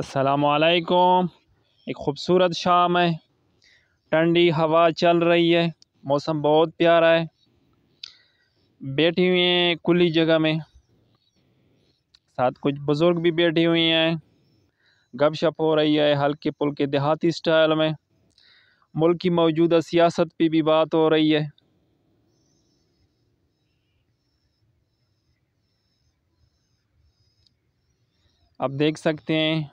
असलकुम एक ख़ूबसूरत शाम है ठंडी हवा चल रही है मौसम बहुत प्यारा है बैठी हुई हैं खुली जगह में साथ कुछ बुज़ुर्ग भी बैठी हुई हैं गपशप हो रही है हल्के पुल्के देहाती स्टाइल में मुल्क की मौजूदा सियासत पे भी बात हो रही है आप देख सकते हैं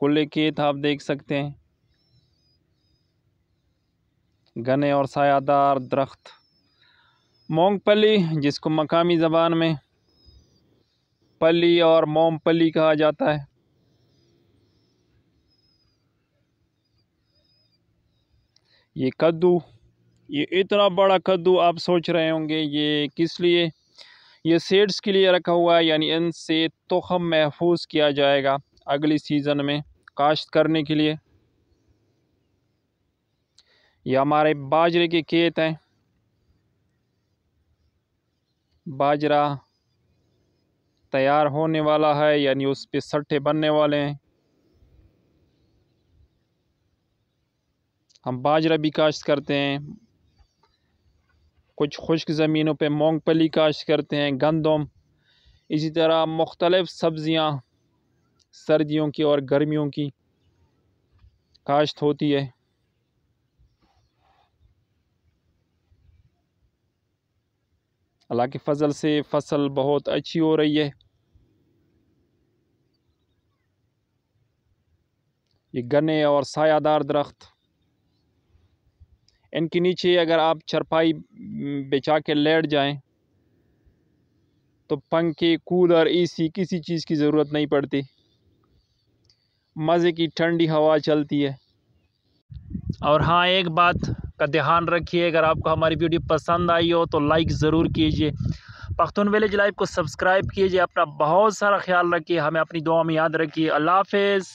खुले खेत आप देख सकते हैं घने और सायादार दरख्त मोंगपली जिसको मकामी ज़बान में पली और मोमपली कहा जाता है ये कद्दू ये इतना बड़ा कद्दू आप सोच रहे होंगे ये किस लिए ये सेड्स के लिए रखा हुआ है यानी इनसे तोहम महफूज किया जाएगा अगली सीज़न में काश्त करने के लिए ये हमारे बाजरे के खेत हैं बाजरा तैयार होने वाला है यानी उस पर सट्ठे बनने वाले हैं हम बाजरा भी काश्त करते हैं कुछ खुश्क ज़मीनों पे मूंगफली काश्त करते हैं गंदम इसी तरह मुख्तलफ़ सब्ज़ियाँ सर्दियों की और गर्मियों की काश्त होती है अल्लाह के फजल से फसल बहुत अच्छी हो रही है ये गन्ने और सायादार दरख्त इनके नीचे अगर आप चरपाई बेचा के लेट जाएं तो पंखे कूलर एसी किसी चीज़ की ज़रूरत नहीं पड़ती मज़े की ठंडी हवा चलती है और हाँ एक बात का ध्यान रखिए अगर आपको हमारी वीडियो पसंद आई हो तो लाइक ज़रूर कीजिए पख्तून विलेज लाइव को सब्सक्राइब कीजिए अपना बहुत सारा ख्याल रखिए हमें अपनी दुआ में याद रखिए अल्लाह हाफिज़